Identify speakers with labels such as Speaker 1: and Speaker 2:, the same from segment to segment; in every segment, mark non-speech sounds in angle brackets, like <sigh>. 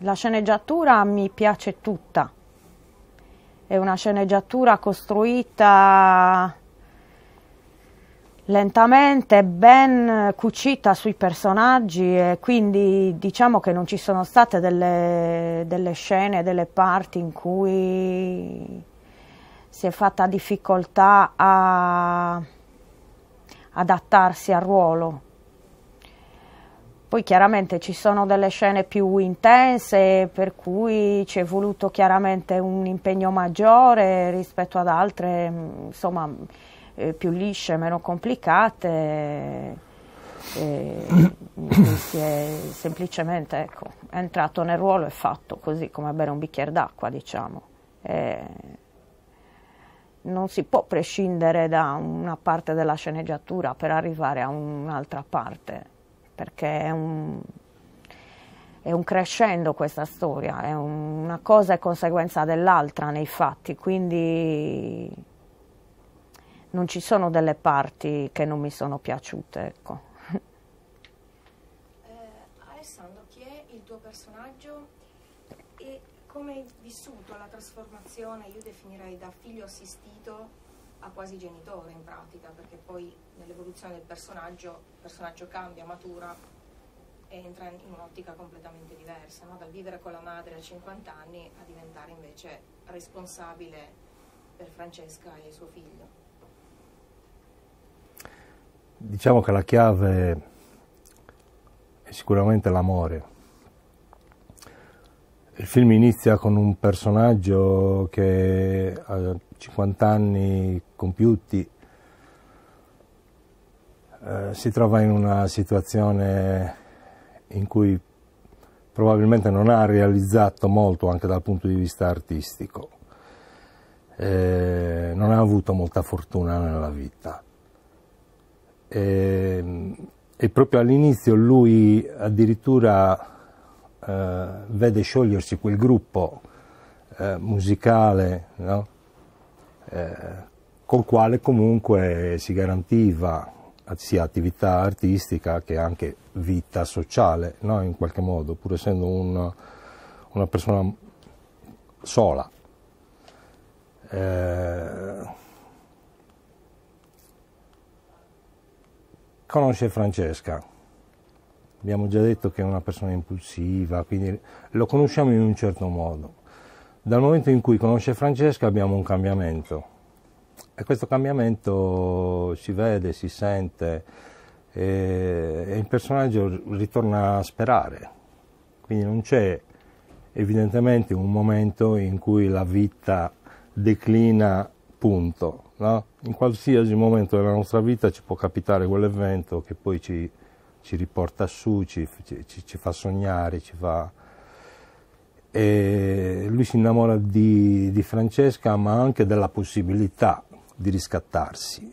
Speaker 1: La sceneggiatura mi piace tutta, è una sceneggiatura costruita lentamente, ben cucita sui personaggi e quindi diciamo che non ci sono state delle, delle scene, delle parti in cui si è fatta difficoltà a adattarsi al ruolo. Poi chiaramente ci sono delle scene più intense per cui ci è voluto chiaramente un impegno maggiore rispetto ad altre, insomma, eh, più lisce, meno complicate. E eh, si è semplicemente ecco, è entrato nel ruolo e fatto così come bere un bicchiere d'acqua, diciamo. E non si può prescindere da una parte della sceneggiatura per arrivare a un'altra parte perché è un, è un crescendo questa storia, è un, una cosa è conseguenza dell'altra nei fatti, quindi non ci sono delle parti che non mi sono piaciute. Ecco. <laughs> Eh, Alessandro, chi è il tuo personaggio e come hai vissuto la trasformazione, io definirei da figlio assistito a quasi genitore in pratica, perché poi nell'evoluzione del personaggio il personaggio cambia, matura e entra in un'ottica completamente diversa, no? dal vivere con la madre a 50 anni a diventare invece responsabile per Francesca e suo figlio.
Speaker 2: Diciamo che la chiave è sicuramente l'amore il film inizia con un personaggio che ha 50 anni compiuti, eh, si trova in una situazione in cui probabilmente non ha realizzato molto anche dal punto di vista artistico, eh, non ha avuto molta fortuna nella vita. E, ehm, e proprio all'inizio lui addirittura eh, vede sciogliersi quel gruppo eh, musicale no? Eh, col quale comunque si garantiva sia attività artistica che anche vita sociale, no? in qualche modo, pur essendo un, una persona sola. Eh, conosce Francesca abbiamo già detto che è una persona impulsiva, quindi lo conosciamo in un certo modo. Dal momento in cui conosce Francesca abbiamo un cambiamento e questo cambiamento si vede, si sente e, e il personaggio ritorna a sperare, quindi non c'è evidentemente un momento in cui la vita declina punto. No? In qualsiasi momento della nostra vita ci può capitare quell'evento che poi ci, ci riporta su, ci, ci, ci fa sognare, ci fa... E lui si innamora di, di Francesca ma anche della possibilità di riscattarsi.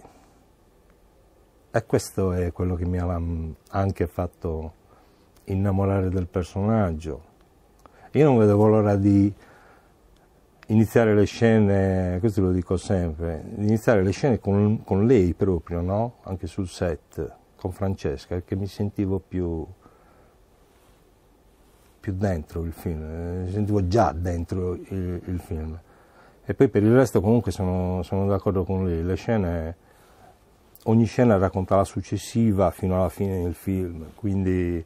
Speaker 2: E questo è quello che mi ha anche fatto innamorare del personaggio. Io non vedevo l'ora di iniziare le scene, questo lo dico sempre, di iniziare le scene con, con lei proprio, no? Anche sul set con Francesca che mi sentivo più, più dentro il film, eh, mi sentivo già dentro il, il film. E poi per il resto comunque sono, sono d'accordo con lui, le scene, ogni scena racconta la successiva fino alla fine del film, quindi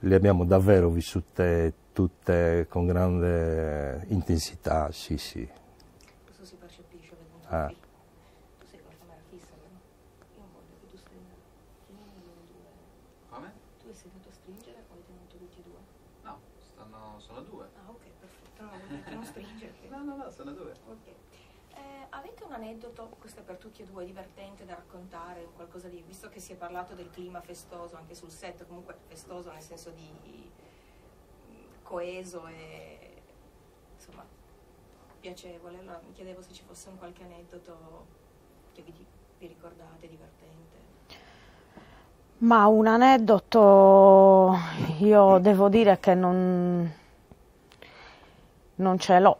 Speaker 2: le abbiamo davvero vissute tutte con grande intensità, sì sì.
Speaker 1: Questo si percepisce
Speaker 2: vedendo ah.
Speaker 1: sono due. Ah, ok, perfetto. No, non stringerti. no, no, no, sono due. Ok. Eh, avete un aneddoto, questo è per tutti e due, divertente da raccontare, qualcosa di, visto che si è parlato del clima festoso anche sul set, comunque festoso nel senso di mm, coeso e insomma piacevole, allora mi chiedevo se ci fosse un qualche aneddoto che vi, vi ricordate divertente. Ma un aneddoto io devo dire che non, non ce l'ho.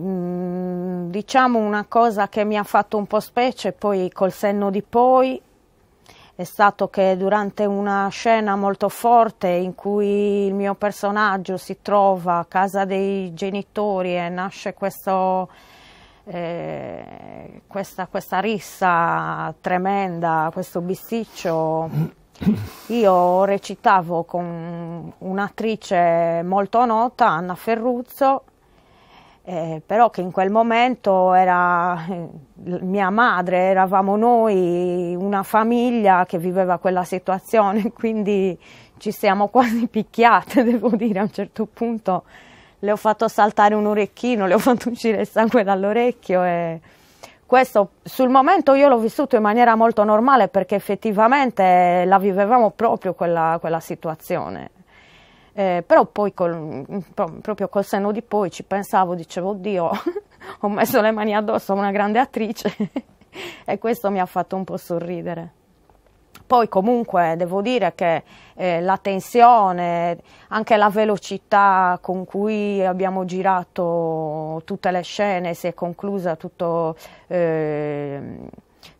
Speaker 1: Mm, diciamo una cosa che mi ha fatto un po' specie, poi col senno di poi, è stato che durante una scena molto forte in cui il mio personaggio si trova a casa dei genitori e nasce questo, eh, questa, questa, rissa tremenda, questo bisticcio, io recitavo con un'attrice molto nota, Anna Ferruzzo, eh, però che in quel momento era eh, mia madre, eravamo noi, una famiglia che viveva quella situazione, <laughs> quindi ci siamo quasi picchiate, <laughs> devo dire, a un certo punto le ho fatto saltare un orecchino, le ho fatto uscire il sangue dall'orecchio e questo sul momento io l'ho vissuto in maniera molto normale perché effettivamente la vivevamo proprio quella, quella situazione. Eh, però poi col, proprio col senno di poi ci pensavo, dicevo, oddio, <laughs> ho messo le mani addosso a una grande attrice <laughs> e questo mi ha fatto un po' sorridere. Poi comunque devo dire che eh, la tensione, anche la velocità con cui abbiamo girato tutte le scene, si è conclusa tutto... Eh,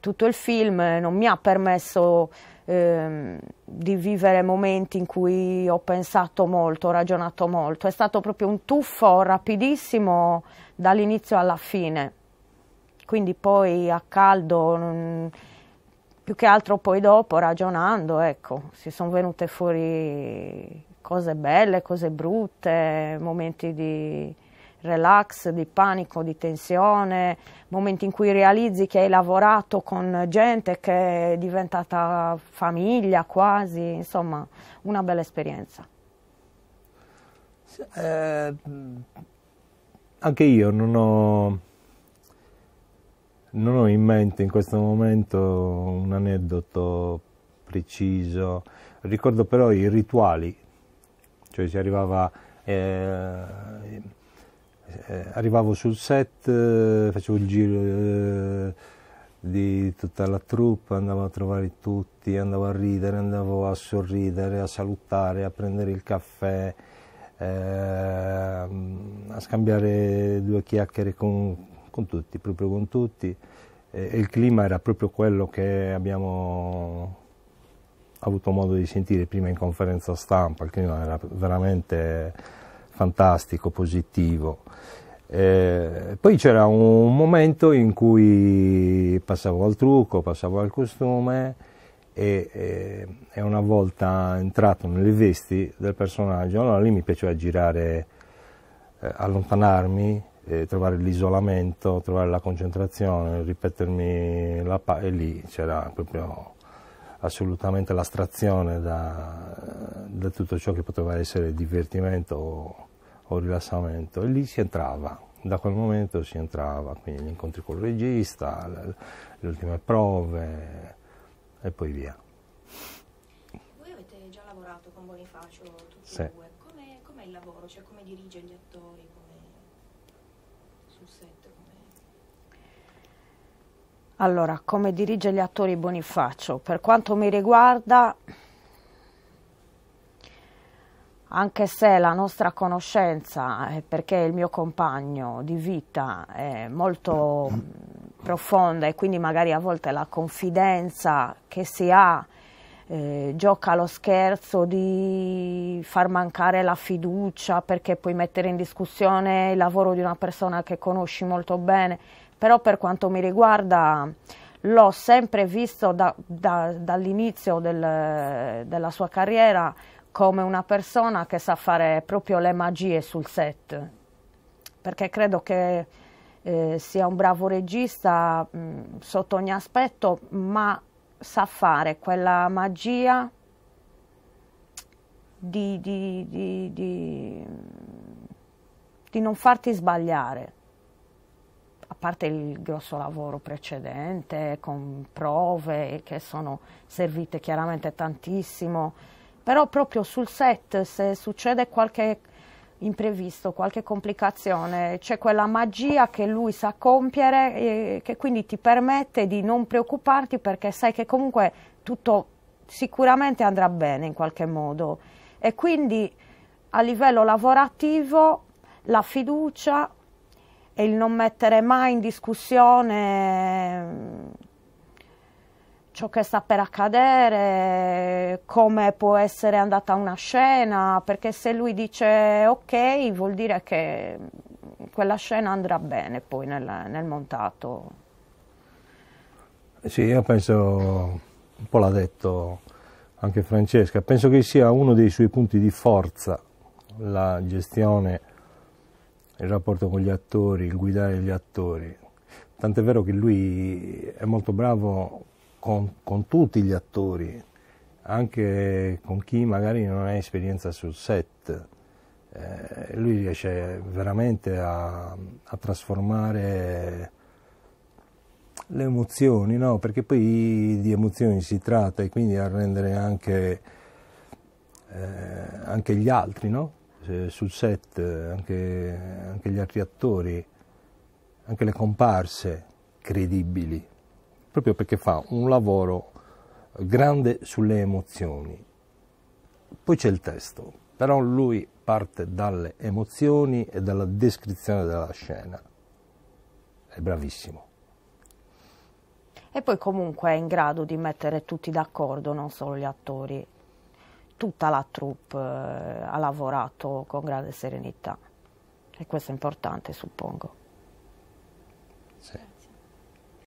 Speaker 1: tutto il film eh, non mi ha permesso eh, di vivere momenti in cui ho pensato molto, ho ragionato molto, è stato proprio un tuffo rapidissimo dall'inizio alla fine, quindi poi a caldo, non, più che altro poi dopo ragionando, ecco, si sono venute fuori cose belle, cose brutte, momenti di relax, di panico, di tensione, momenti in cui realizzi che hai lavorato con gente che è diventata famiglia quasi, insomma una bella esperienza.
Speaker 2: Eh, anche io non ho, non ho in mente in questo momento un aneddoto preciso, ricordo però i rituali, cioè si arrivava... Eh, eh, arrivavo sul set, eh, facevo il giro eh, di tutta la troupe, andavo a trovare tutti, andavo a ridere, andavo a sorridere, a salutare, a prendere il caffè, eh, a scambiare due chiacchiere con, con tutti, proprio con tutti. e il clima era proprio quello che abbiamo avuto modo di sentire prima in conferenza stampa, il clima era veramente fantastico, positivo. Eh, poi c'era un momento in cui passavo al trucco, passavo al costume e, e, e, una volta entrato nelle vesti del personaggio, allora lì mi piaceva girare, eh, allontanarmi, eh, trovare l'isolamento, trovare la concentrazione, ripetermi la pa- e lì c'era proprio assolutamente l'astrazione da, da, tutto ciò che poteva essere divertimento o, o, rilassamento e lì si entrava, da quel momento si entrava, quindi gli incontri con il regista, le, le ultime prove e poi via.
Speaker 1: Voi avete già lavorato con Bonifacio tutti sì. due, com'è, com il lavoro, cioè come dirige gli attori, come sul set? Allora, come dirige gli attori Bonifacio? Per quanto mi riguarda, anche se la nostra conoscenza, perché il mio compagno di vita è molto profonda e quindi magari a volte la confidenza che si ha eh, gioca lo scherzo di far mancare la fiducia perché puoi mettere in discussione il lavoro di una persona che conosci molto bene però per quanto mi riguarda l'ho sempre visto da, da, dall'inizio del, della sua carriera come una persona che sa fare proprio le magie sul set, perché credo che eh, sia un bravo regista mh, mm, sotto ogni aspetto, ma sa fare quella magia di, di, di, di non farti sbagliare parte il grosso lavoro precedente con prove che sono servite chiaramente tantissimo, però proprio sul set se succede qualche imprevisto, qualche complicazione, c'è quella magia che lui sa compiere e che quindi ti permette di non preoccuparti perché sai che comunque tutto sicuramente andrà bene in qualche modo e quindi a livello lavorativo la fiducia e il non mettere mai in discussione mm, ciò che sta per accadere, come può essere andata una scena, perché se lui dice ok vuol dire che quella scena andrà bene poi nel, nel montato.
Speaker 2: Sì, io penso, un po' l'ha detto anche Francesca, penso che sia uno dei suoi punti di forza la gestione il rapporto con gli attori, il guidare gli attori. Tant'è vero che lui è molto bravo con, con tutti gli attori, anche con chi magari non ha esperienza sul set. Eh, lui riesce veramente a, a trasformare le emozioni, no? perché poi di emozioni si tratta e quindi a rendere anche, eh, anche gli altri, no? Eh, sul set, anche, anche, gli altri attori, anche le comparse credibili, proprio perché fa un lavoro grande sulle emozioni. Poi c'è il testo, però lui parte dalle emozioni e dalla descrizione della scena. È bravissimo.
Speaker 1: E poi comunque è in grado di mettere tutti d'accordo, non solo gli attori tutta la troupe eh, ha lavorato con grande serenità e questo è importante suppongo.
Speaker 2: Sì.